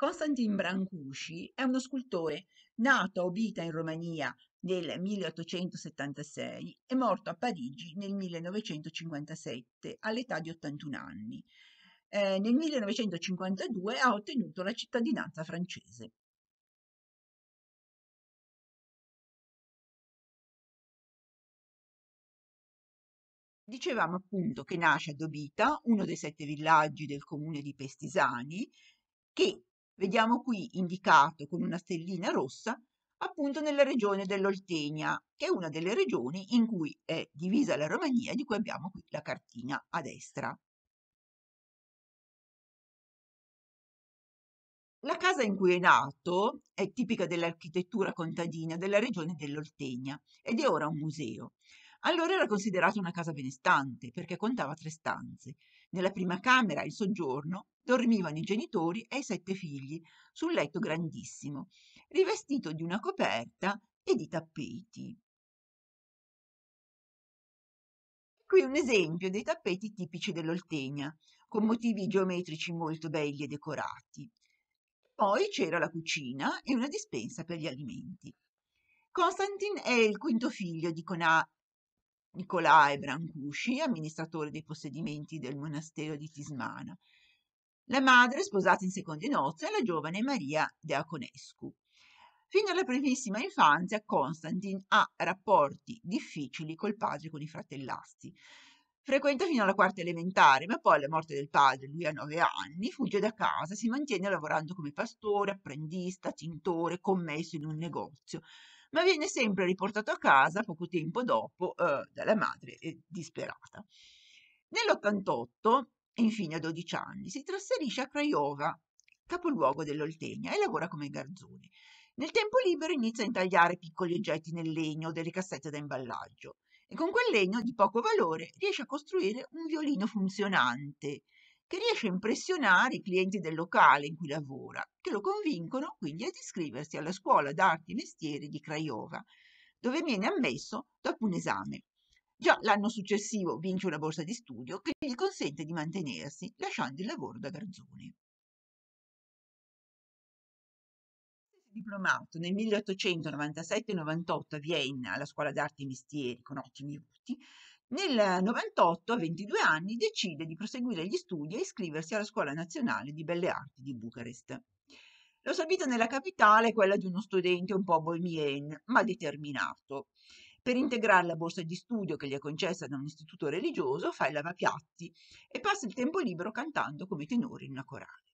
Konstantin Brancusi è uno scultore nato a Obita in Romania nel 1876 e morto a Parigi nel 1957 all'età di 81 anni. Eh, nel 1952 ha ottenuto la cittadinanza francese. Dicevamo appunto che nasce a Dobita, uno dei sette villaggi del comune di Pestisani, che Vediamo qui indicato con una stellina rossa appunto nella regione dell'Oltenia, che è una delle regioni in cui è divisa la Romania, di cui abbiamo qui la cartina a destra. La casa in cui è nato è tipica dell'architettura contadina della regione dell'Oltenia ed è ora un museo. Allora era considerata una casa benestante perché contava tre stanze nella prima camera, il soggiorno, dormivano i genitori e i sette figli, sul letto grandissimo, rivestito di una coperta e di tappeti. Qui un esempio dei tappeti tipici dell'Oltegna, con motivi geometrici molto belli e decorati. Poi c'era la cucina e una dispensa per gli alimenti. Konstantin è il quinto figlio di, Cona- Nicolae Brancusci, amministratore dei possedimenti del monastero di Tismana. La madre, sposata in seconde nozze, è la giovane Maria Deaconescu. Fino alla primissima infanzia, Constantin ha rapporti difficili col padre e con i fratellasti. Frequenta fino alla quarta elementare, ma poi alla morte del padre, lui ha nove anni, fugge da casa, si mantiene lavorando come pastore, apprendista, tintore, commesso in un negozio ma viene sempre riportato a casa poco tempo dopo eh, dalla madre eh, disperata. Nell'88, infine a 12 anni, si trasferisce a Craiova, capoluogo dell'Oltenia, e lavora come garzone. Nel tempo libero inizia a intagliare piccoli oggetti nel legno delle cassette da imballaggio e con quel legno di poco valore riesce a costruire un violino funzionante che riesce a impressionare i clienti del locale in cui lavora, che lo convincono quindi ad iscriversi alla scuola d'arti e mestieri di Craiova, dove viene ammesso dopo un esame. Già l'anno successivo vince una borsa di studio che gli consente di mantenersi lasciando il lavoro da Garzone. diplomato nel 1897-98 a Vienna alla Scuola d'Arte e Mestieri con ottimi voti, nel 98, a 22 anni, decide di proseguire gli studi e iscriversi alla Scuola Nazionale di Belle Arti di Bucarest. La sua vita nella capitale è quella di uno studente un po' bohemien, ma determinato. Per integrare la borsa di studio che gli è concessa da un istituto religioso, fa il lavapiatti e passa il tempo libero cantando come tenore in una corale.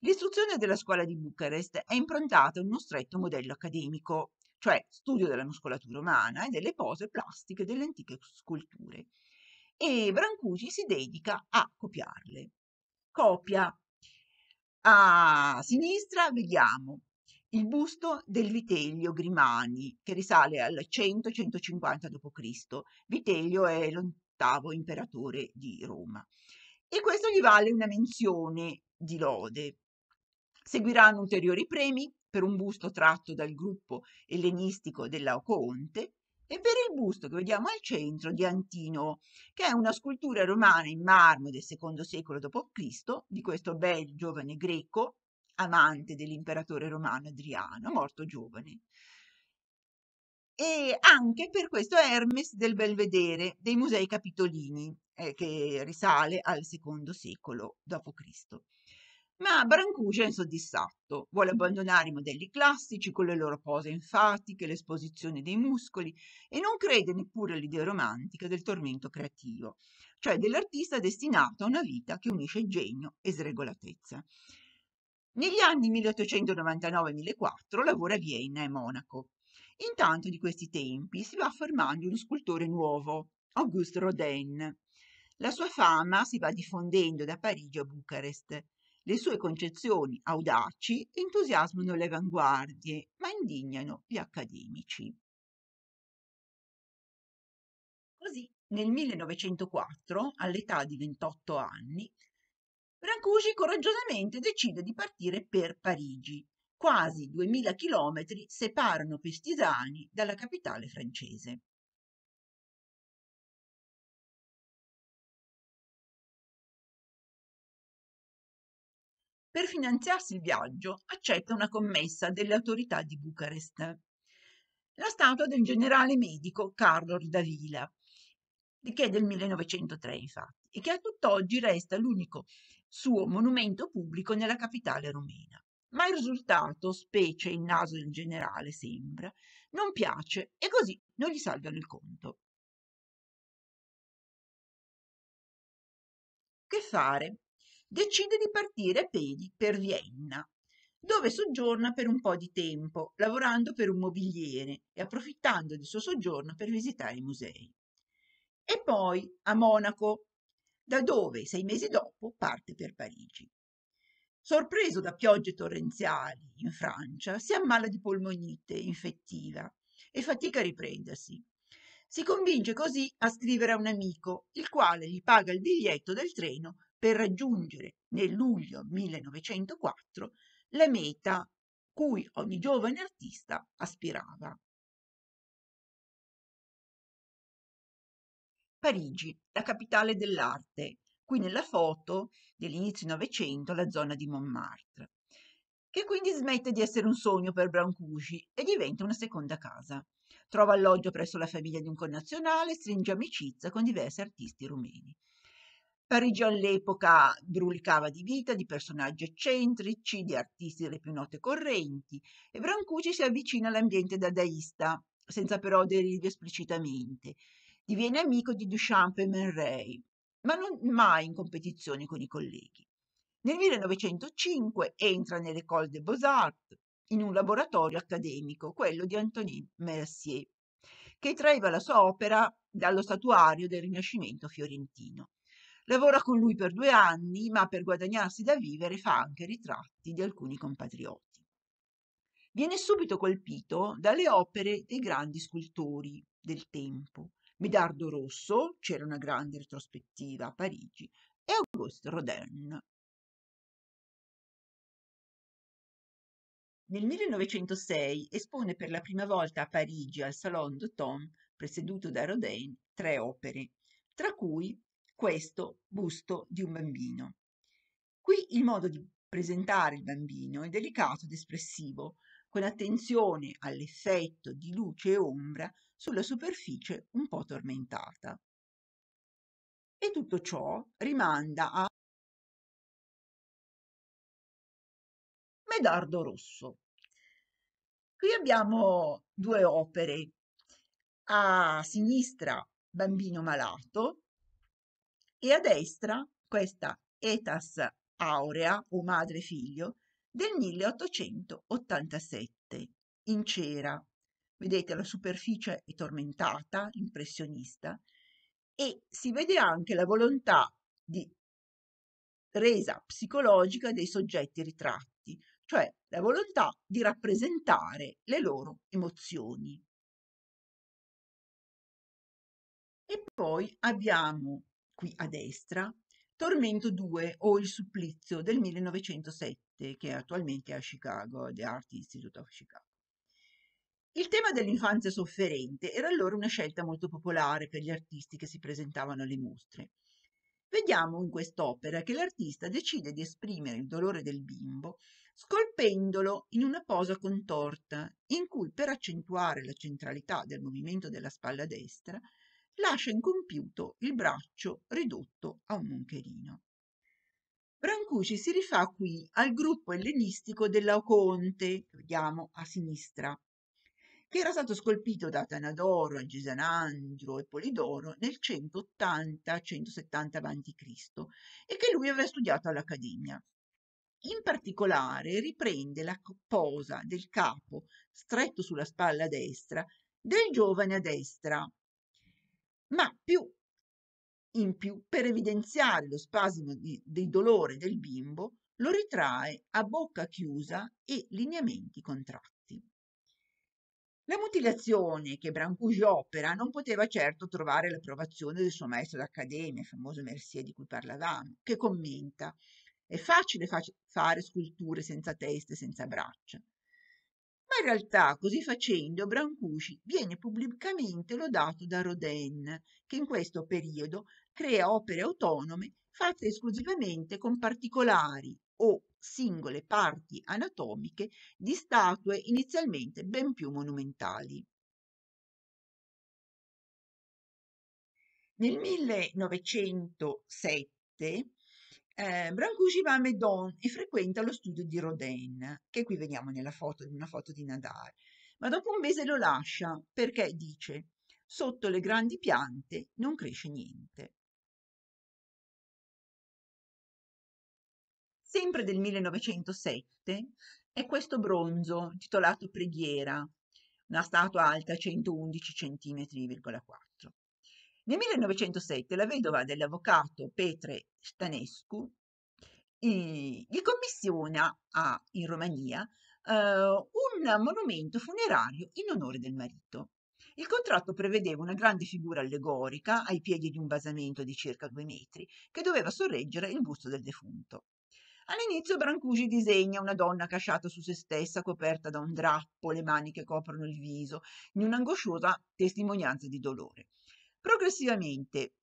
L'istruzione della scuola di Bucarest è improntata a uno stretto modello accademico, cioè studio della muscolatura umana e delle pose plastiche delle antiche sculture. E Brancusi si dedica a copiarle. Copia a sinistra vediamo il busto del Vitellio Grimani, che risale al 100-150 d.C. Vitellio è l'ottavo imperatore di Roma. E questo gli vale una menzione di lode. Seguiranno ulteriori premi per un busto tratto dal gruppo ellenistico dell'Aocoonte, e per il busto che vediamo al centro di Antino, che è una scultura romana in marmo del secondo secolo d.C. di questo bel giovane greco, amante dell'imperatore romano Adriano, morto giovane. E anche per questo Hermes del Belvedere dei Musei Capitolini, eh, che risale al secondo secolo d.C. Ma Brancusi è insoddisfatto, vuole abbandonare i modelli classici con le loro pose enfatiche, l'esposizione dei muscoli e non crede neppure all'idea romantica del tormento creativo, cioè dell'artista destinato a una vita che unisce genio e sregolatezza. Negli anni 1899-1004 lavora a Vienna e Monaco. Intanto di questi tempi si va formando uno scultore nuovo, Auguste Rodin. La sua fama si va diffondendo da Parigi a Bucarest le sue concezioni audaci entusiasmano le avanguardie, ma indignano gli accademici. Così, nel 1904, all'età di 28 anni, Brancusi coraggiosamente decide di partire per Parigi. Quasi 2000 chilometri separano Pestisani dalla capitale francese. Per finanziarsi il viaggio accetta una commessa delle autorità di Bucarest. La statua del generale medico Carlo Davila, che è del 1903 infatti, e che a tutt'oggi resta l'unico suo monumento pubblico nella capitale romena. Ma il risultato, specie il naso del generale sembra, non piace e così non gli salvano il conto. Che fare? decide di partire a piedi per Vienna, dove soggiorna per un po' di tempo, lavorando per un mobiliere e approfittando del suo soggiorno per visitare i musei. E poi a Monaco, da dove sei mesi dopo parte per Parigi. Sorpreso da piogge torrenziali in Francia, si ammala di polmonite infettiva e fatica a riprendersi. Si convince così a scrivere a un amico, il quale gli paga il biglietto del treno per raggiungere nel luglio 1904 la meta cui ogni giovane artista aspirava. Parigi, la capitale dell'arte, qui nella foto dell'inizio del Novecento la zona di Montmartre, che quindi smette di essere un sogno per Brancusi e diventa una seconda casa. Trova alloggio presso la famiglia di un connazionale e stringe amicizia con diversi artisti rumeni. Parigi all'epoca brulicava di vita, di personaggi eccentrici, di artisti delle più note correnti e Brancusi si avvicina all'ambiente dadaista, senza però aderirvi esplicitamente. Diviene amico di Duchamp e Menrey, ma non mai in competizione con i colleghi. Nel 1905 entra nell'École des Beaux-Arts in un laboratorio accademico, quello di Antonin Mercier, che traeva la sua opera dallo statuario del Rinascimento fiorentino. Lavora con lui per due anni, ma per guadagnarsi da vivere fa anche ritratti di alcuni compatrioti. Viene subito colpito dalle opere dei grandi scultori del tempo. Medardo Rosso, c'era una grande retrospettiva a Parigi, e Auguste Rodin. Nel 1906 espone per la prima volta a Parigi al Salon d'Automne, presieduto da Rodin, tre opere, tra cui questo busto di un bambino. Qui il modo di presentare il bambino è delicato ed espressivo, con attenzione all'effetto di luce e ombra sulla superficie un po' tormentata. E tutto ciò rimanda a Medardo Rosso. Qui abbiamo due opere. A sinistra Bambino malato e a destra questa Etas aurea o madre figlio del 1887 in cera. Vedete la superficie è tormentata, impressionista e si vede anche la volontà di resa psicologica dei soggetti ritratti, cioè la volontà di rappresentare le loro emozioni. E poi abbiamo qui a destra, Tormento 2 o Il supplizio del 1907, che è attualmente a Chicago, The Art Institute of Chicago. Il tema dell'infanzia sofferente era allora una scelta molto popolare per gli artisti che si presentavano alle mostre. Vediamo in quest'opera che l'artista decide di esprimere il dolore del bimbo scolpendolo in una posa contorta, in cui per accentuare la centralità del movimento della spalla destra lascia incompiuto il braccio ridotto a un moncherino. Brancusi si rifà qui al gruppo ellenistico dell'Aoconte, che vediamo a sinistra, che era stato scolpito da Tanadoro, Angesanandro e Polidoro nel 180-170 a.C. e che lui aveva studiato all'Accademia. In particolare riprende la posa del capo stretto sulla spalla destra del giovane a destra, ma più in più per evidenziare lo spasimo di, di dolore del bimbo lo ritrae a bocca chiusa e lineamenti contratti. La mutilazione che Brancusi opera non poteva certo trovare l'approvazione del suo maestro d'accademia, il famoso Mercier di cui parlavamo, che commenta è facile fa- fare sculture senza teste, senza braccia ma in realtà così facendo Brancusi viene pubblicamente lodato da Rodin, che in questo periodo crea opere autonome fatte esclusivamente con particolari o singole parti anatomiche di statue inizialmente ben più monumentali. Nel 1907 eh, Brancusi va a Medon e frequenta lo studio di Rodin, che qui vediamo nella foto, una foto di Nadar, ma dopo un mese lo lascia perché dice sotto le grandi piante non cresce niente. Sempre del 1907 è questo bronzo intitolato Preghiera, una statua alta 111,4 cm. Nel 1907 la vedova dell'avvocato Petre Stanescu eh, gli commissiona a, in Romania eh, un monumento funerario in onore del marito. Il contratto prevedeva una grande figura allegorica ai piedi di un basamento di circa due metri che doveva sorreggere il busto del defunto. All'inizio Brancusi disegna una donna casciata su se stessa, coperta da un drappo, le mani che coprono il viso, in un'angosciosa testimonianza di dolore. Progressivamente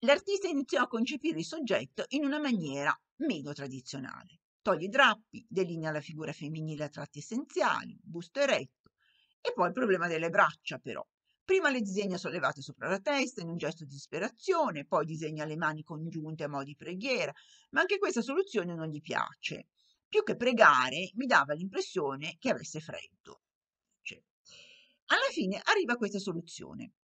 l'artista iniziò a concepire il soggetto in una maniera meno tradizionale. Toglie i drappi, delinea la figura femminile a tratti essenziali, busto eretto. E poi il problema delle braccia, però. Prima le disegna sollevate sopra la testa in un gesto di disperazione, poi disegna le mani congiunte a mo' di preghiera, ma anche questa soluzione non gli piace. Più che pregare, mi dava l'impressione che avesse freddo. Cioè, alla fine arriva questa soluzione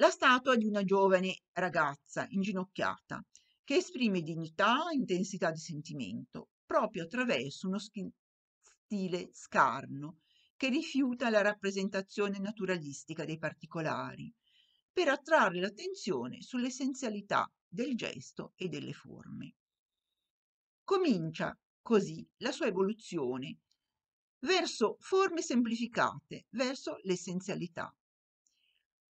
la statua di una giovane ragazza inginocchiata che esprime dignità e intensità di sentimento proprio attraverso uno stile scarno che rifiuta la rappresentazione naturalistica dei particolari per attrarre l'attenzione sull'essenzialità del gesto e delle forme. Comincia così la sua evoluzione verso forme semplificate, verso l'essenzialità,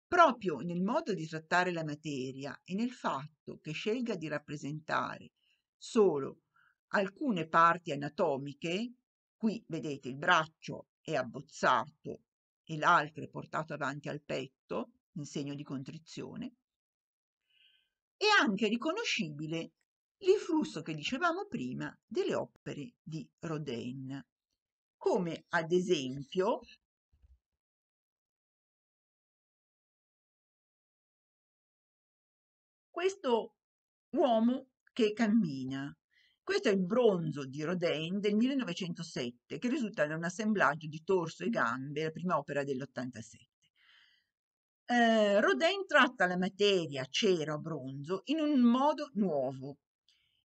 proprio nel modo di trattare la materia e nel fatto che scelga di rappresentare solo alcune parti anatomiche, qui vedete il braccio è abbozzato e l'altro è portato avanti al petto in segno di contrizione, è anche riconoscibile l'influsso che dicevamo prima delle opere di Rodin, come ad esempio questo uomo che cammina. Questo è il bronzo di Rodin del 1907, che risulta da un assemblaggio di torso e gambe, la prima opera dell'87. Eh, Rodin tratta la materia cero-bronzo in un modo nuovo.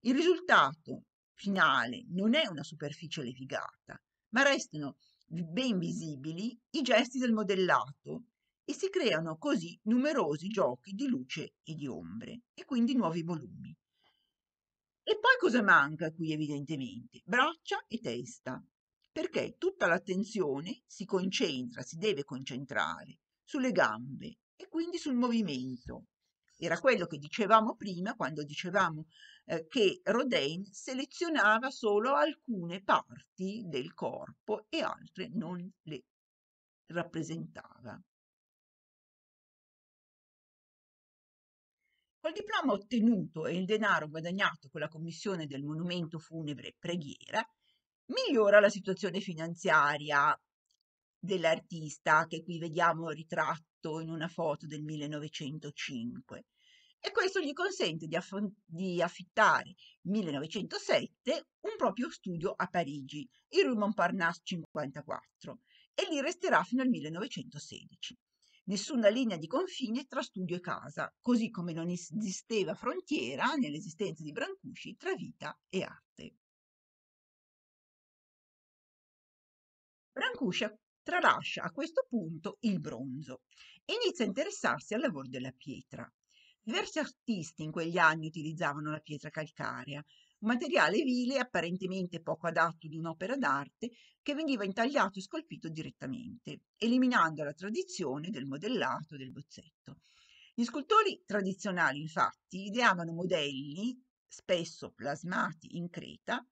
Il risultato finale non è una superficie levigata, ma restano ben visibili i gesti del modellato, e si creano così numerosi giochi di luce e di ombre e quindi nuovi volumi. E poi cosa manca qui evidentemente? Braccia e testa, perché tutta l'attenzione si concentra, si deve concentrare sulle gambe e quindi sul movimento. Era quello che dicevamo prima quando dicevamo eh, che Rodin selezionava solo alcune parti del corpo e altre non le rappresentava. Col diploma ottenuto e il denaro guadagnato con la commissione del monumento funebre Preghiera, migliora la situazione finanziaria dell'artista che qui vediamo ritratto in una foto del 1905 e questo gli consente di, aff- di affittare nel 1907 un proprio studio a Parigi, il Rue Montparnasse 54, e lì resterà fino al 1916 nessuna linea di confine tra studio e casa, così come non esisteva frontiera nell'esistenza di Brancusci tra vita e arte. Brancusi tralascia a questo punto il bronzo e inizia a interessarsi al lavoro della pietra. Diversi artisti in quegli anni utilizzavano la pietra calcarea, un materiale vile apparentemente poco adatto ad un'opera d'arte che veniva intagliato e scolpito direttamente, eliminando la tradizione del modellato del bozzetto. Gli scultori tradizionali, infatti, ideavano modelli, spesso plasmati in Creta,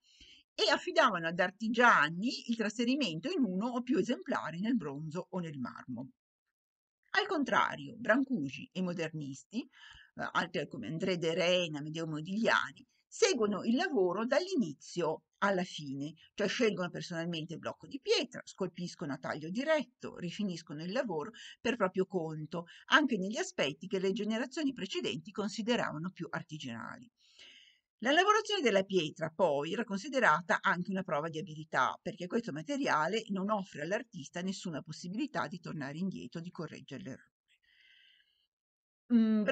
e affidavano ad artigiani il trasferimento in uno o più esemplari nel bronzo o nel marmo. Al contrario, Brancusi e modernisti, eh, altri come André de Rena, Medeo Modigliani, seguono il lavoro dall'inizio alla fine, cioè scelgono personalmente il blocco di pietra, scolpiscono a taglio diretto, rifiniscono il lavoro per proprio conto, anche negli aspetti che le generazioni precedenti consideravano più artigianali. La lavorazione della pietra poi era considerata anche una prova di abilità, perché questo materiale non offre all'artista nessuna possibilità di tornare indietro, di correggere l'errore. Mm,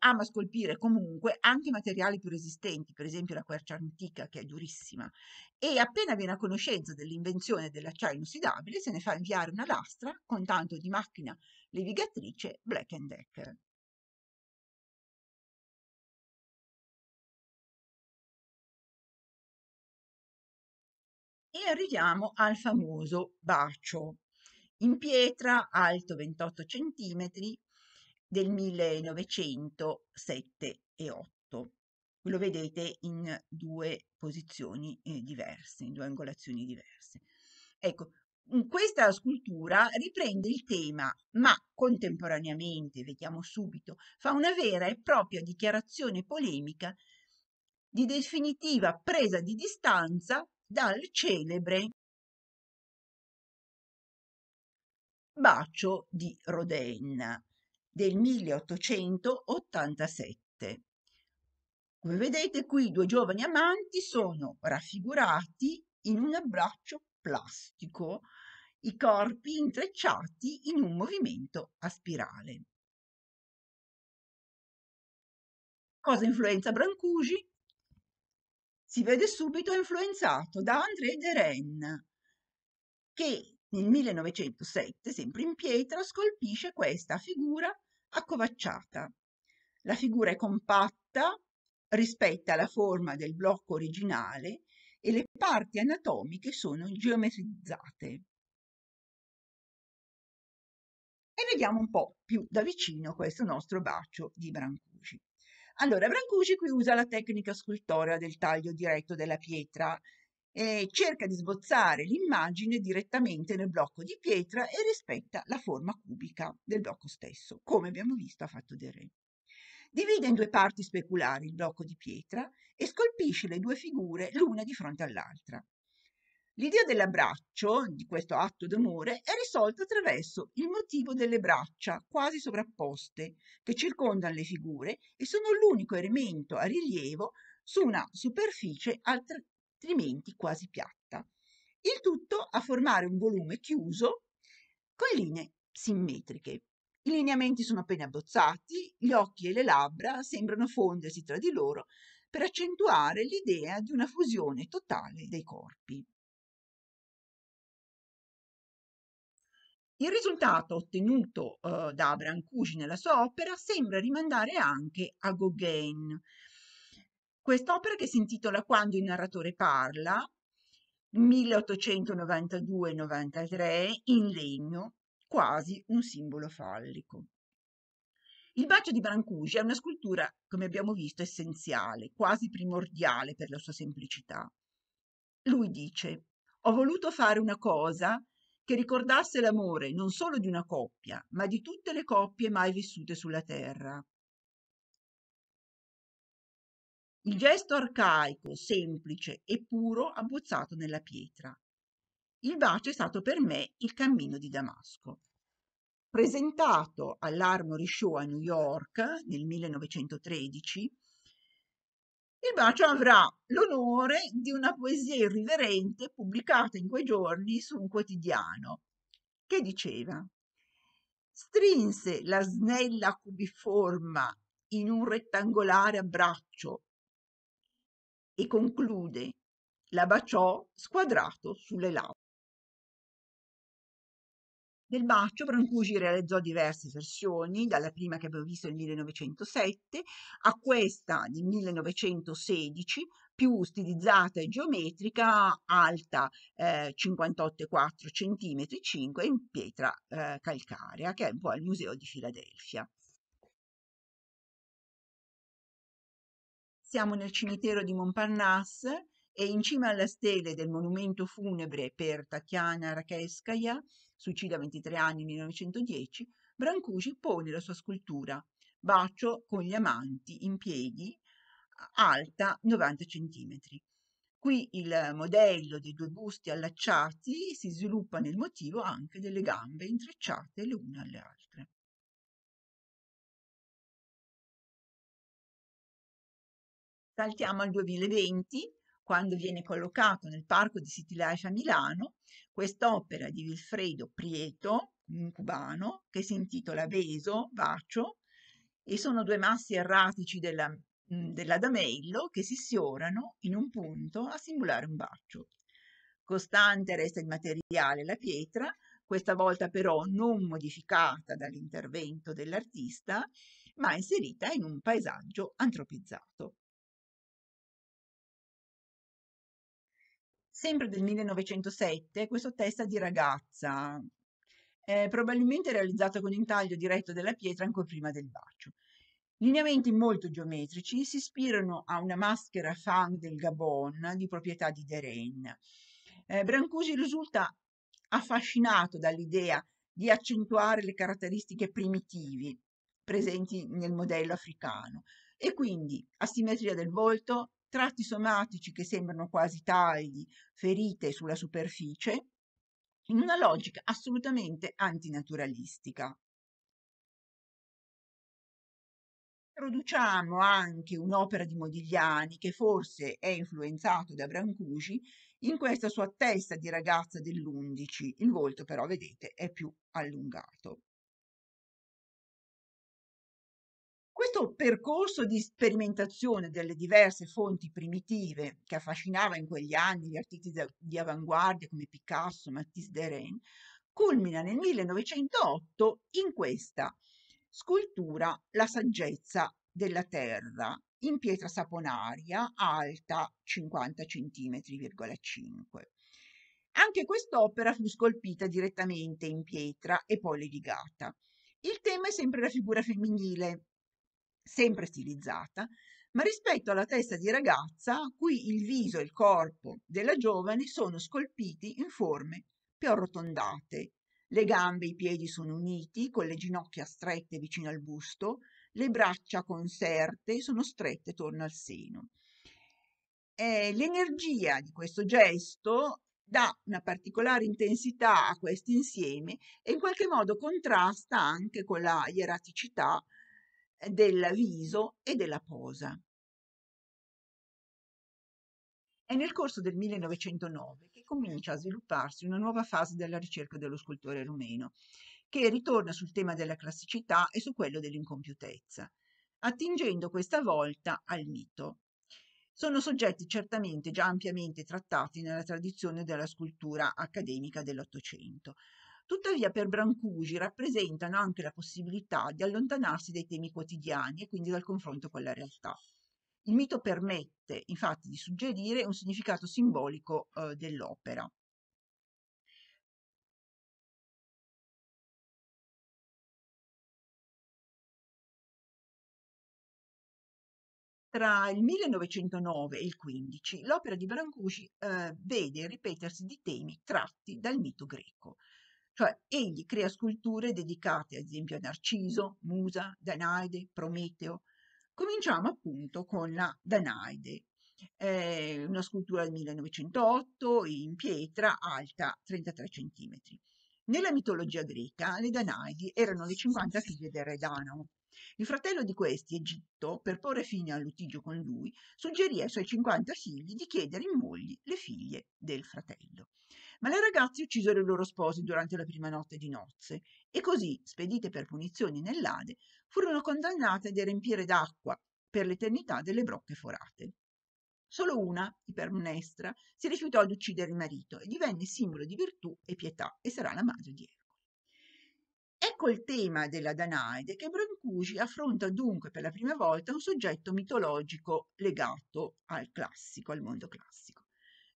ama scolpire comunque anche materiali più resistenti, per esempio la quercia antica che è durissima, e appena viene a conoscenza dell'invenzione dell'acciaio inossidabile se ne fa inviare una lastra con tanto di macchina levigatrice Black Decker. E arriviamo al famoso bacio in pietra alto 28 cm, del 1907 e 8. Lo vedete in due posizioni eh, diverse, in due angolazioni diverse. Ecco, questa scultura riprende il tema, ma contemporaneamente, vediamo subito, fa una vera e propria dichiarazione polemica di definitiva presa di distanza dal celebre bacio di Rodin del 1887. Come vedete qui i due giovani amanti sono raffigurati in un abbraccio plastico, i corpi intrecciati in un movimento a spirale. Cosa influenza Brancusi? Si vede subito influenzato da André Deren, che nel 1907, sempre in pietra, scolpisce questa figura accovacciata. La figura è compatta, rispetta la forma del blocco originale e le parti anatomiche sono geometrizzate. E vediamo un po' più da vicino questo nostro bacio di Brancusi. Allora, Brancusi qui usa la tecnica scultorea del taglio diretto della pietra eh, cerca di sbozzare l'immagine direttamente nel blocco di pietra e rispetta la forma cubica del blocco stesso, come abbiamo visto ha fatto Del Re. Divide in due parti speculari il blocco di pietra e scolpisce le due figure l'una di fronte all'altra. L'idea dell'abbraccio, di questo atto d'amore, è risolta attraverso il motivo delle braccia quasi sovrapposte che circondano le figure e sono l'unico elemento a rilievo su una superficie altrimenti quasi piatta. Il tutto a formare un volume chiuso con linee simmetriche. I lineamenti sono appena abbozzati, gli occhi e le labbra sembrano fondersi tra di loro per accentuare l'idea di una fusione totale dei corpi. Il risultato ottenuto eh, da Brancusi nella sua opera sembra rimandare anche a Gauguin, Quest'opera che si intitola Quando il narratore parla, 1892-93, in legno, quasi un simbolo fallico. Il bacio di Brancusi è una scultura, come abbiamo visto, essenziale, quasi primordiale per la sua semplicità. Lui dice, ho voluto fare una cosa che ricordasse l'amore non solo di una coppia, ma di tutte le coppie mai vissute sulla terra. Il gesto arcaico, semplice e puro abbozzato nella pietra. Il bacio è stato per me il cammino di Damasco. Presentato all'Armory Show a New York nel 1913, il bacio avrà l'onore di una poesia irriverente pubblicata in quei giorni su un quotidiano, che diceva Strinse la snella cubiforma in un rettangolare abbraccio e conclude la baciò squadrato sulle labbra. Del bacio Brancusi realizzò diverse versioni, dalla prima che abbiamo visto nel 1907 a questa del 1916, più stilizzata e geometrica, alta eh, 58,4 cm 5 in pietra eh, calcarea, che è un po' al Museo di Filadelfia. Siamo nel cimitero di Montparnasse e in cima alla stele del monumento funebre per Tatiana Rakeskaya, suicida 23 anni 1910, Brancusi pone la sua scultura Bacio con gli amanti in piedi, alta 90 cm. Qui il modello dei due busti allacciati si sviluppa nel motivo anche delle gambe intrecciate le une alle altre. Saltiamo al 2020, quando viene collocato nel Parco di City Life a Milano quest'opera di Wilfredo Prieto, un cubano, che si intitola Veso, Bacio, e sono due massi erratici della, mm, dell'Adamello che si siorano in un punto a simulare un bacio. Costante resta il materiale, la pietra, questa volta però non modificata dall'intervento dell'artista, ma inserita in un paesaggio antropizzato. Sempre del 1907, questo testa di ragazza, eh, probabilmente realizzato con intaglio diretto della pietra ancora prima del bacio. Lineamenti molto geometrici si ispirano a una maschera fang del Gabon di proprietà di Deren. Eh, Brancusi risulta affascinato dall'idea di accentuare le caratteristiche primitivi presenti nel modello africano e quindi asimmetria del volto, tratti somatici che sembrano quasi tagli, ferite sulla superficie, in una logica assolutamente antinaturalistica. Produciamo anche un'opera di Modigliani che forse è influenzato da Brancusi in questa sua testa di ragazza dell'undici, il volto però vedete è più allungato. Questo percorso di sperimentazione delle diverse fonti primitive che affascinava in quegli anni gli artisti di avanguardia come Picasso, Matisse Deren, culmina nel 1908 in questa scultura La saggezza della terra in pietra saponaria alta 50 cm,5. Anche quest'opera fu scolpita direttamente in pietra e poi levigata. Il tema è sempre la figura femminile, sempre stilizzata, ma rispetto alla testa di ragazza a cui il viso e il corpo della giovane sono scolpiti in forme più arrotondate. Le gambe e i piedi sono uniti, con le ginocchia strette vicino al busto, le braccia conserte sono strette attorno al seno. Eh, l'energia di questo gesto dà una particolare intensità a questo insieme e in qualche modo contrasta anche con la ieraticità del viso e della posa. È nel corso del 1909 che comincia a svilupparsi una nuova fase della ricerca dello scultore rumeno, che ritorna sul tema della classicità e su quello dell'incompiutezza, attingendo questa volta al mito. Sono soggetti certamente già ampiamente trattati nella tradizione della scultura accademica dell'Ottocento, Tuttavia per Brancusi rappresentano anche la possibilità di allontanarsi dai temi quotidiani e quindi dal confronto con la realtà. Il mito permette infatti di suggerire un significato simbolico eh, dell'opera. Tra il 1909 e il 15 l'opera di Brancusi eh, vede ripetersi di temi tratti dal mito greco. Cioè, egli crea sculture dedicate, ad esempio, a Narciso, Musa, Danaide, Prometeo. Cominciamo appunto con la Danaide, eh, una scultura del 1908 in pietra alta 33 cm. Nella mitologia greca le Danaidi erano le 50 figlie del re Danao. Il fratello di questi, Egitto, per porre fine al litigio con lui, suggerì ai suoi 50 figli di chiedere in moglie le figlie del fratello. Ma le ragazze uccisero i loro sposi durante la prima notte di nozze e così, spedite per punizioni nell'Ade, furono condannate a riempire d'acqua per l'eternità delle brocche forate. Solo una, Ipermnestra, si rifiutò di uccidere il marito e divenne simbolo di virtù e pietà e sarà la madre di Ercole. Ecco il tema della Danaide che Brancusi affronta dunque per la prima volta un soggetto mitologico legato al classico, al mondo classico.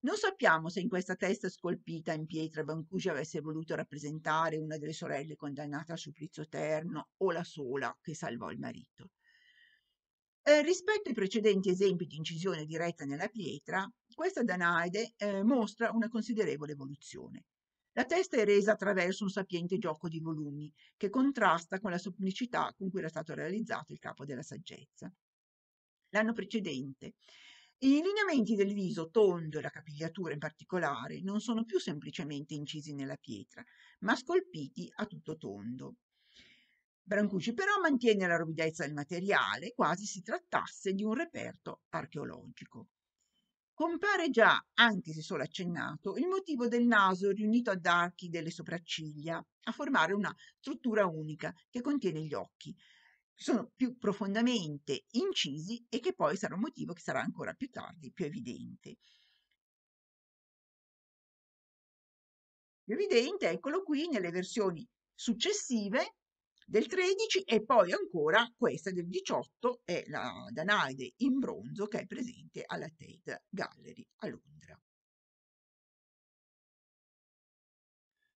Non sappiamo se in questa testa scolpita in pietra Vancusi avesse voluto rappresentare una delle sorelle condannate al supplizio eterno o la sola che salvò il marito. Eh, rispetto ai precedenti esempi di incisione diretta nella pietra, questa Danaide eh, mostra una considerevole evoluzione. La testa è resa attraverso un sapiente gioco di volumi che contrasta con la semplicità con cui era stato realizzato il capo della saggezza. L'anno precedente i lineamenti del viso tondo e la capigliatura in particolare non sono più semplicemente incisi nella pietra, ma scolpiti a tutto tondo. Brancucci però mantiene la ruvidezza del materiale, quasi si trattasse di un reperto archeologico. Compare già, anche se solo accennato, il motivo del naso riunito ad archi delle sopracciglia, a formare una struttura unica che contiene gli occhi, sono più profondamente incisi e che poi sarà un motivo che sarà ancora più tardi più evidente. Più evidente, eccolo qui, nelle versioni successive del 13 e poi ancora questa del 18 è la Danaide in bronzo che è presente alla Tate Gallery a Londra.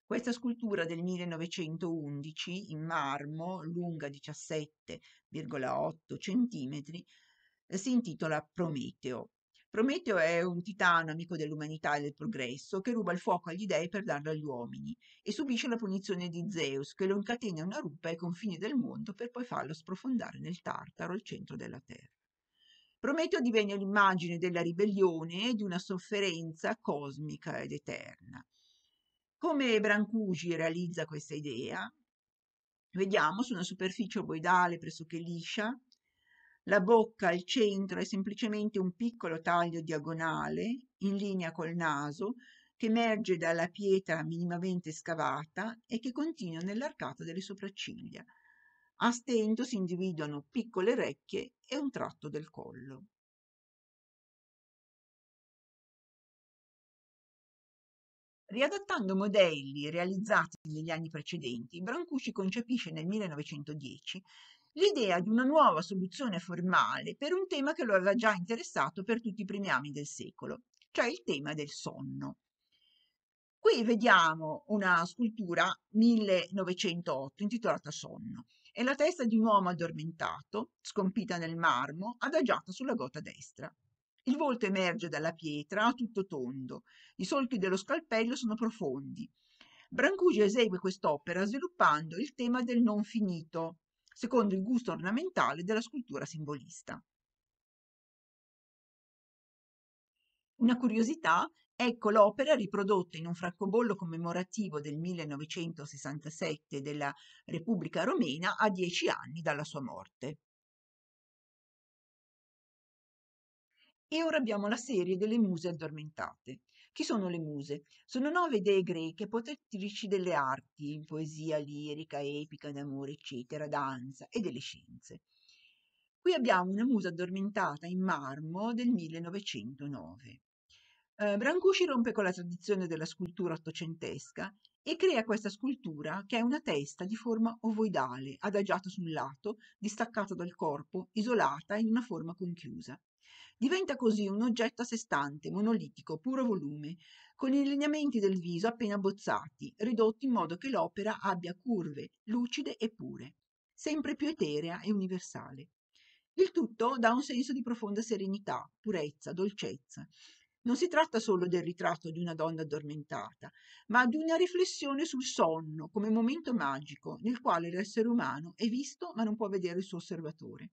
Questa scultura del 1911 in marmo, lunga 17,8 cm, eh, si intitola Prometeo. Prometeo è un titano amico dell'umanità e del progresso che ruba il fuoco agli dei per darlo agli uomini e subisce la punizione di Zeus che lo incatena una rupa ai confini del mondo per poi farlo sprofondare nel Tartaro, il centro della terra. Prometeo divenne l'immagine della ribellione e di una sofferenza cosmica ed eterna. Come Brancusi realizza questa idea? Vediamo su una superficie ovoidale pressoché liscia, la bocca al centro è semplicemente un piccolo taglio diagonale in linea col naso che emerge dalla pietra minimamente scavata e che continua nell'arcata delle sopracciglia. A stento si individuano piccole orecchie e un tratto del collo. Riadattando modelli realizzati negli anni precedenti, Brancucci concepisce nel 1910 l'idea di una nuova soluzione formale per un tema che lo aveva già interessato per tutti i primi anni del secolo, cioè il tema del sonno. Qui vediamo una scultura 1908 intitolata Sonno. È la testa di un uomo addormentato, scompita nel marmo, adagiata sulla gota destra. Il volto emerge dalla pietra, tutto tondo. I solchi dello scalpello sono profondi. Brancugio esegue quest'opera sviluppando il tema del non finito, secondo il gusto ornamentale della scultura simbolista. Una curiosità, ecco l'opera riprodotta in un francobollo commemorativo del 1967 della Repubblica Romena a dieci anni dalla sua morte. E ora abbiamo la serie delle muse addormentate. Chi sono le muse? Sono nove dee greche, protettrici delle arti, in poesia lirica, epica, d'amore, eccetera, danza e delle scienze. Qui abbiamo una musa addormentata in marmo del 1909. Eh, Brancusi rompe con la tradizione della scultura ottocentesca e crea questa scultura che è una testa di forma ovoidale, adagiata su un lato, distaccata dal corpo, isolata in una forma conchiusa. Diventa così un oggetto a sé stante, monolitico, puro volume, con i lineamenti del viso appena bozzati, ridotti in modo che l'opera abbia curve lucide e pure, sempre più eterea e universale. Il tutto dà un senso di profonda serenità, purezza, dolcezza. Non si tratta solo del ritratto di una donna addormentata, ma di una riflessione sul sonno come momento magico nel quale l'essere umano è visto ma non può vedere il suo osservatore.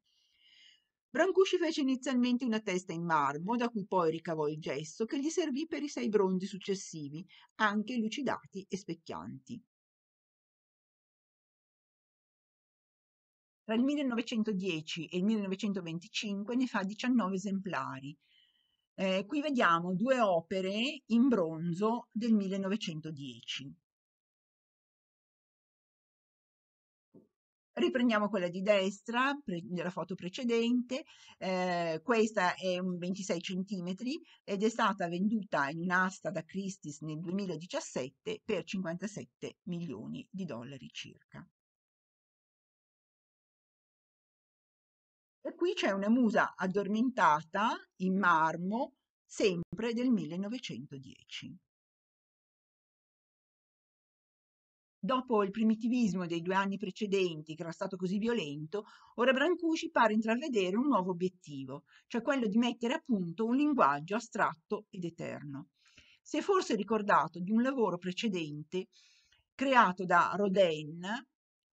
Brancusci fece inizialmente una testa in marmo, da cui poi ricavò il gesso, che gli servì per i sei bronzi successivi, anche lucidati e specchianti. Tra il 1910 e il 1925 ne fa 19 esemplari. Eh, qui vediamo due opere in bronzo del 1910. Riprendiamo quella di destra, della foto precedente, eh, questa è un 26 cm ed è stata venduta in un'asta da Christie's nel 2017 per 57 milioni di dollari circa. E qui c'è una musa addormentata in marmo, sempre del 1910. Dopo il primitivismo dei due anni precedenti, che era stato così violento, ora Brancusi pare intravedere un nuovo obiettivo, cioè quello di mettere a punto un linguaggio astratto ed eterno. Si è forse ricordato di un lavoro precedente creato da Rodin,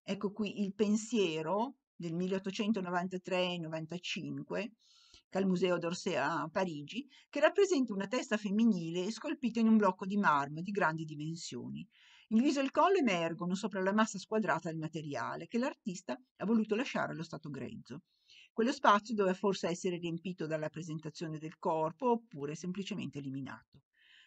ecco qui il pensiero del 1893-95, che al Museo d'Orsay a Parigi, che rappresenta una testa femminile scolpita in un blocco di marmo di grandi dimensioni. Il viso e il collo emergono sopra la massa squadrata del materiale che l'artista ha voluto lasciare allo stato grezzo. Quello spazio doveva forse essere riempito dalla presentazione del corpo oppure semplicemente eliminato.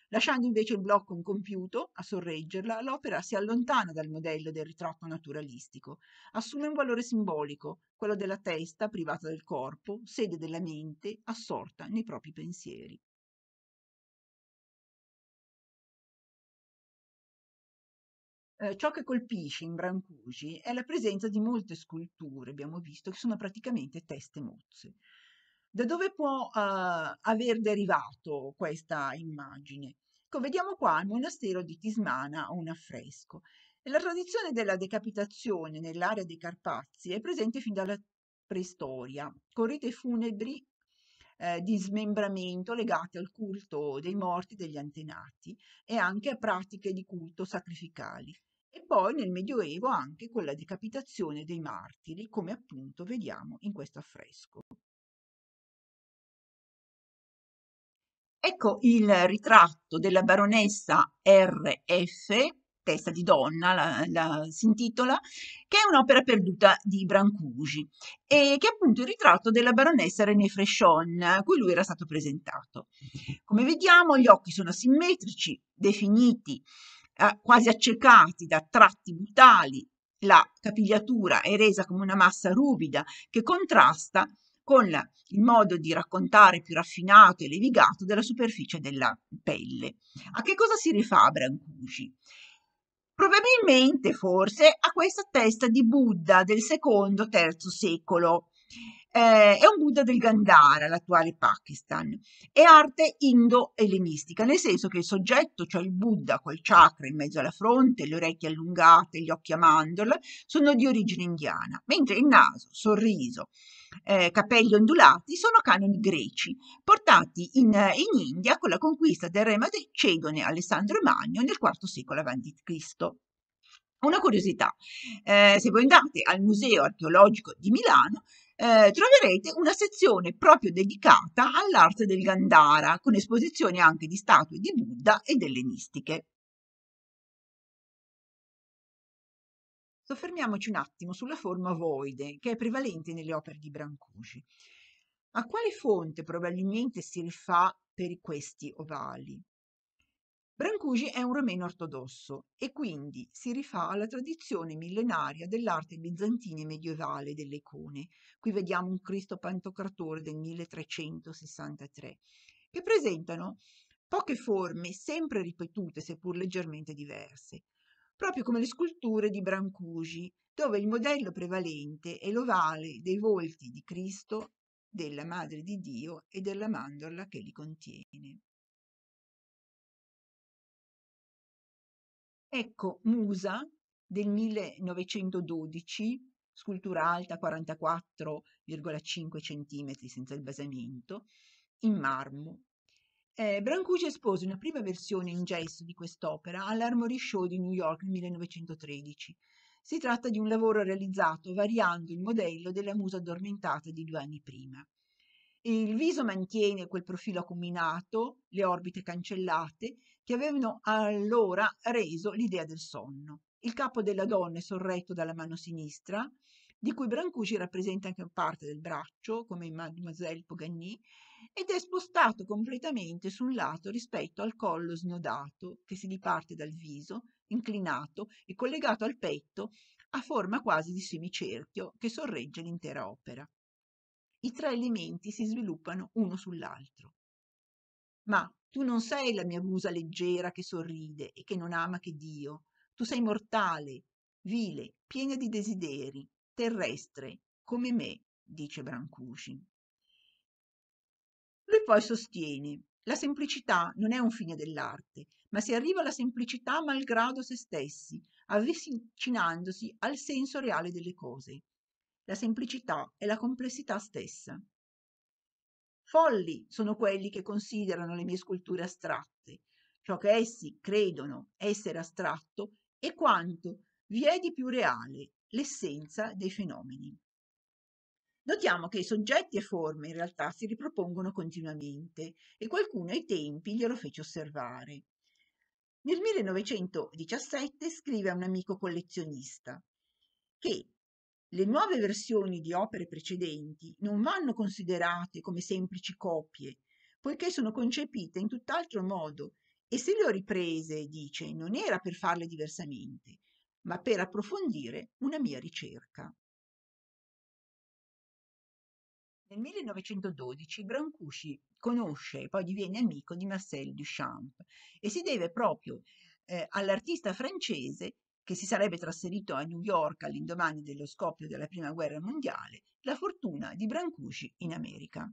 Lasciando invece il blocco incompiuto a sorreggerla, l'opera si allontana dal modello del ritratto naturalistico, assume un valore simbolico, quello della testa privata del corpo, sede della mente, assorta nei propri pensieri. Eh, ciò che colpisce in Brancusi è la presenza di molte sculture, abbiamo visto, che sono praticamente teste mozze. Da dove può eh, aver derivato questa immagine? Ecco, vediamo qua al monastero di Tismana un affresco. La tradizione della decapitazione nell'area dei Carpazi è presente fin dalla preistoria, con rite funebri eh, di smembramento legate al culto dei morti degli antenati e anche a pratiche di culto sacrificali e poi nel Medioevo anche con la decapitazione dei martiri, come appunto vediamo in questo affresco. Ecco il ritratto della baronessa RF, testa di donna, la, la, si intitola, che è un'opera perduta di Brancusi e che è appunto il ritratto della baronessa René Frechon, a cui lui era stato presentato. Come vediamo, gli occhi sono asimmetrici, definiti eh, quasi accecati da tratti brutali, la capigliatura è resa come una massa ruvida che contrasta con il modo di raccontare più raffinato e levigato della superficie della pelle. A che cosa si rifà Brancusi? Probabilmente, forse, a questa testa di Buddha del secondo-terzo secolo, eh, è un Buddha del Gandhara, l'attuale Pakistan. È arte indo elenistica nel senso che il soggetto, cioè il Buddha col chakra in mezzo alla fronte, le orecchie allungate, gli occhi a mandorla, sono di origine indiana, mentre il naso, sorriso, eh, capelli ondulati sono canoni greci, portati in, in, India con la conquista del re Macedone Alessandro Magno nel IV secolo a.C. Una curiosità, eh, se voi andate al Museo archeologico di Milano, eh, troverete una sezione proprio dedicata all'arte del Gandhara, con esposizioni anche di statue di Buddha ed ellenistiche. Soffermiamoci un attimo sulla forma voide, che è prevalente nelle opere di Brancusi. A quale fonte probabilmente si rifà per questi ovali? Brancusi è un romeno ortodosso e quindi si rifà alla tradizione millenaria dell'arte bizantina e medievale delle icone. Qui vediamo un Cristo Pantocratore del 1363, che presentano poche forme sempre ripetute seppur leggermente diverse, proprio come le sculture di Brancusi, dove il modello prevalente è l'ovale dei volti di Cristo, della Madre di Dio e della mandorla che li contiene. Ecco, Musa del 1912, scultura alta 44,5 cm senza il basamento, in marmo. Eh, Brancusi espose una prima versione in gesso di quest'opera all'Armory Show di New York nel 1913. Si tratta di un lavoro realizzato variando il modello della musa addormentata di due anni prima. Il viso mantiene quel profilo acuminato, le orbite cancellate, che avevano allora reso l'idea del sonno. Il capo della donna è sorretto dalla mano sinistra, di cui Brancusi rappresenta anche parte del braccio, come in Mademoiselle Pogagny, ed è spostato completamente su un lato rispetto al collo snodato che si diparte dal viso, inclinato e collegato al petto a forma quasi di semicerchio che sorregge l'intera opera i tre elementi si sviluppano uno sull'altro. Ma tu non sei la mia musa leggera che sorride e che non ama che Dio, tu sei mortale, vile, piena di desideri, terrestre, come me, dice Brancusi. Lui poi sostiene, la semplicità non è un fine dell'arte, ma si arriva alla semplicità malgrado se stessi, avvicinandosi al senso reale delle cose la semplicità e la complessità stessa. Folli sono quelli che considerano le mie sculture astratte, ciò che essi credono essere astratto e quanto vi è di più reale, l'essenza dei fenomeni. Notiamo che soggetti e forme in realtà si ripropongono continuamente e qualcuno ai tempi glielo fece osservare. Nel 1917 scrive a un amico collezionista che le nuove versioni di opere precedenti non vanno considerate come semplici copie, poiché sono concepite in tutt'altro modo e se le ho riprese, dice, non era per farle diversamente, ma per approfondire una mia ricerca. Nel 1912 Brancusi conosce e poi diviene amico di Marcel Duchamp e si deve proprio eh, all'artista francese che si sarebbe trasferito a New York all'indomani dello scoppio della Prima Guerra Mondiale, la fortuna di Brancusi in America.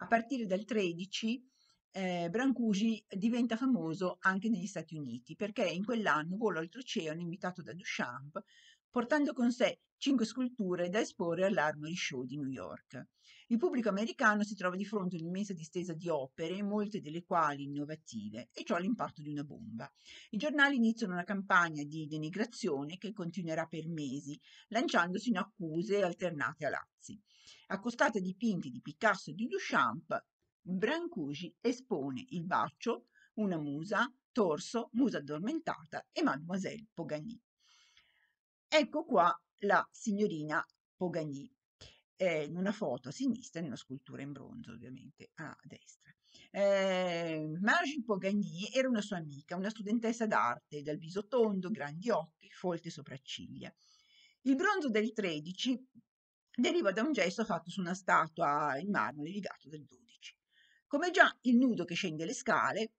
A partire dal 13 eh, Brancusi diventa famoso anche negli Stati Uniti perché in quell'anno vola oltreoceano invitato da Duchamp portando con sé cinque sculture da esporre all'Armory Show di New York. Il pubblico americano si trova di fronte a un'immensa distesa di opere, molte delle quali innovative, e ciò all'impatto di una bomba. I giornali iniziano una campagna di denigrazione che continuerà per mesi, lanciandosi in accuse alternate a lazzi. Accostata a dipinti di Picasso e di Duchamp, Brancusi espone il bacio, una musa, torso, musa addormentata e Mademoiselle Pogani. Ecco qua la signorina Pogani, eh, in una foto a sinistra e in una scultura in bronzo ovviamente a destra. Eh, Margie Pogagny era una sua amica, una studentessa d'arte dal viso tondo, grandi occhi, folte sopracciglia. Il bronzo del 13 deriva da un gesto fatto su una statua in marmo levigato del 12. Come già il nudo che scende le scale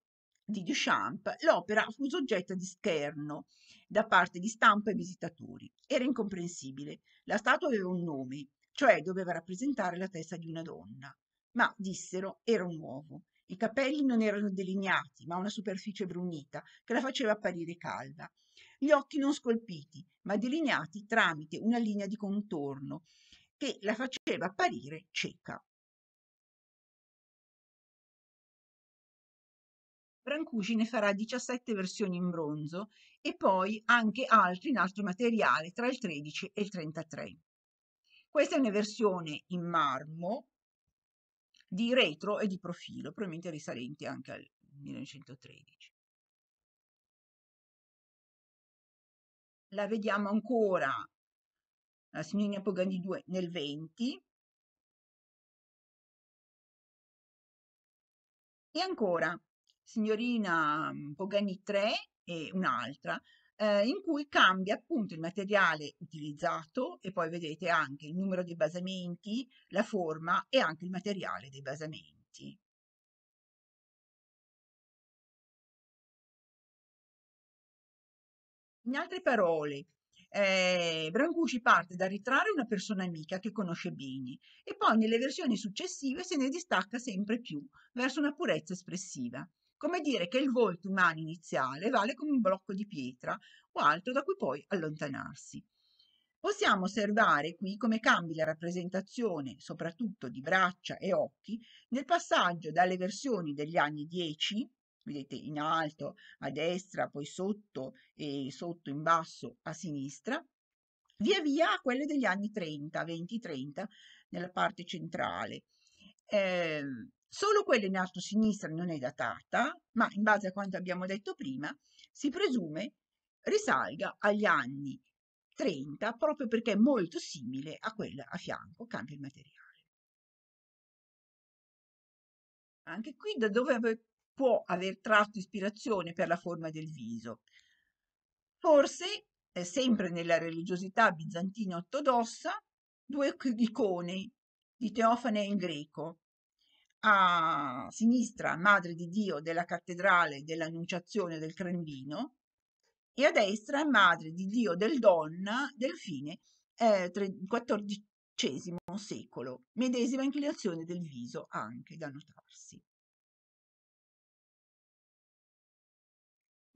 di Duchamp, l'opera fu soggetta di scherno da parte di stampa e visitatori. Era incomprensibile. La statua aveva un nome, cioè doveva rappresentare la testa di una donna. Ma, dissero, era un uovo. I capelli non erano delineati, ma una superficie brunita che la faceva apparire calda. Gli occhi non scolpiti, ma delineati tramite una linea di contorno che la faceva apparire cieca. Brancusi ne farà 17 versioni in bronzo e poi anche altri in altro materiale tra il 13 e il 33. Questa è una versione in marmo di retro e di profilo, probabilmente risalenti anche al 1913. La vediamo ancora, la signorina Pogani 2 nel 20, E ancora signorina mm, Pogani 3 e un'altra, eh, in cui cambia appunto il materiale utilizzato e poi vedete anche il numero dei basamenti, la forma e anche il materiale dei basamenti. In altre parole, eh, Brancusi parte dal ritrarre una persona amica che conosce bene e poi nelle versioni successive se ne distacca sempre più verso una purezza espressiva come dire che il volto umano iniziale vale come un blocco di pietra o altro da cui poi allontanarsi. Possiamo osservare qui come cambi la rappresentazione, soprattutto di braccia e occhi, nel passaggio dalle versioni degli anni 10, vedete in alto, a destra, poi sotto e sotto in basso a sinistra, via via a quelle degli anni 30, 20-30, nella parte centrale. Eh, Solo quella in alto a sinistra non è datata, ma in base a quanto abbiamo detto prima, si presume risalga agli anni 30 proprio perché è molto simile a quella a fianco, cambia il materiale. Anche qui da dove ave può aver tratto ispirazione per la forma del viso. Forse, eh, sempre nella religiosità bizantina ortodossa, due icone di Teofane in greco, a sinistra Madre di Dio della Cattedrale dell'Annunciazione del Cremlino, e a destra Madre di Dio del Donna del fine eh, XIV secolo, medesima inclinazione del viso anche da notarsi.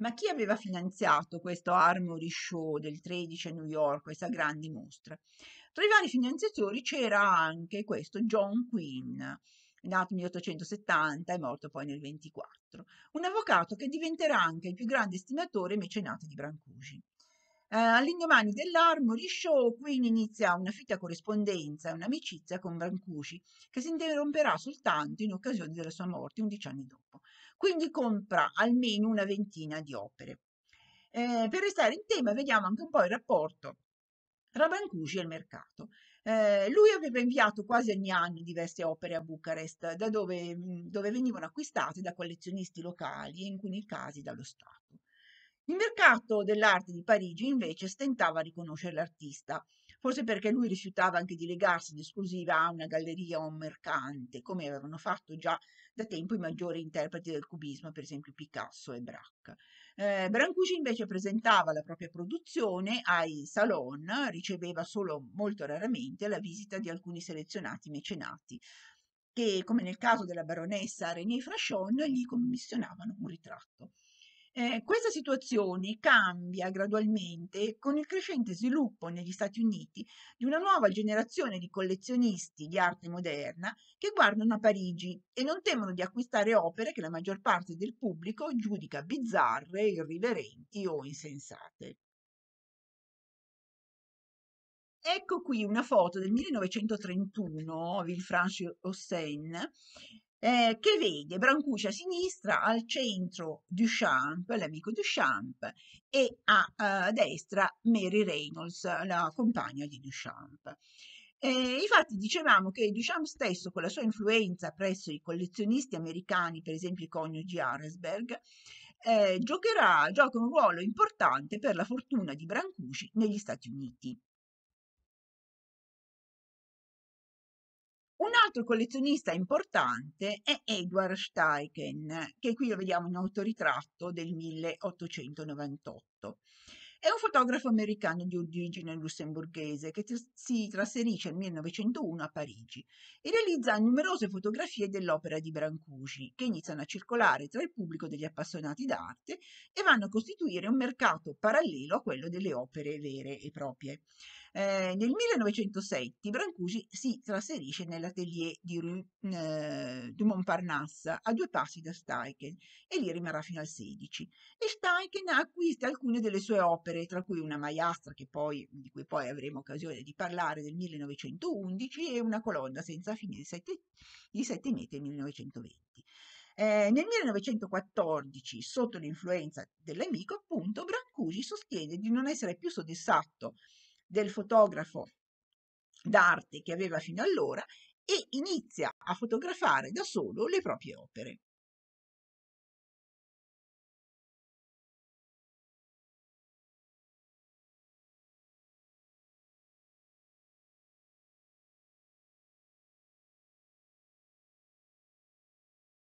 Ma chi aveva finanziato questo Armory Show del 13 a New York, questa grande mostra? Tra i vari finanziatori c'era anche questo John Quinn, nato nel 1870 e morto poi nel 24. Un avvocato che diventerà anche il più grande estimatore e mecenate di Brancusi. Eh, all'indomani dell'Armory Show, quindi inizia una fitta corrispondenza e un'amicizia con Brancusi, che si interromperà soltanto in occasione della sua morte 11 anni dopo. Quindi compra almeno una ventina di opere. Eh, per restare in tema, vediamo anche un po' il rapporto tra Brancusi e il mercato. Eh, lui aveva inviato quasi ogni anno diverse opere a Bucarest, da dove, dove venivano acquistate da collezionisti locali e in alcuni casi dallo Stato. Il mercato dell'arte di Parigi invece stentava a riconoscere l'artista, forse perché lui rifiutava anche di legarsi in esclusiva a una galleria o a un mercante, come avevano fatto già da tempo i maggiori interpreti del cubismo, per esempio Picasso e Braque. Eh, Brancusi invece presentava la propria produzione ai salon, riceveva solo molto raramente la visita di alcuni selezionati mecenati che, come nel caso della baronessa René Frachon, gli commissionavano un ritratto. Eh, questa situazione cambia gradualmente con il crescente sviluppo negli Stati Uniti di una nuova generazione di collezionisti di arte moderna che guardano a Parigi e non temono di acquistare opere che la maggior parte del pubblico giudica bizzarre, irriverenti o insensate. Ecco qui una foto del 1931, Villefranche Hossein, eh, che vede Brancucci a sinistra, al centro Duchamp, l'amico Duchamp, e a, eh, destra Mary Reynolds, la compagna di Duchamp. Eh, infatti dicevamo che Duchamp stesso, con la sua influenza presso i collezionisti americani, per esempio i coniugi Aresberg, eh, giocherà, gioca un ruolo importante per la fortuna di Brancusi negli Stati Uniti. Un altro collezionista importante è Edward Steichen, che qui lo vediamo in autoritratto del 1898. È un fotografo americano di origine lussemburghese che si trasferisce nel 1901 a Parigi e realizza numerose fotografie dell'opera di Brancusi che iniziano a circolare tra il pubblico degli appassionati d'arte e vanno a costituire un mercato parallelo a quello delle opere vere e proprie. Eh, nel 1907 Brancusi si trasferisce nell'atelier di, eh, di, Montparnasse a due passi da Steichen e lì rimarrà fino al 16. E Steichen acquista alcune delle sue opere, tra cui una maiastra poi, di cui poi avremo occasione di parlare del 1911 e una colonna senza fine di 7, metri del 1920. Eh, nel 1914, sotto l'influenza dell'amico, appunto, Brancusi sostiene di non essere più soddisfatto del fotografo d'arte che aveva fino allora e inizia a fotografare da solo le proprie opere.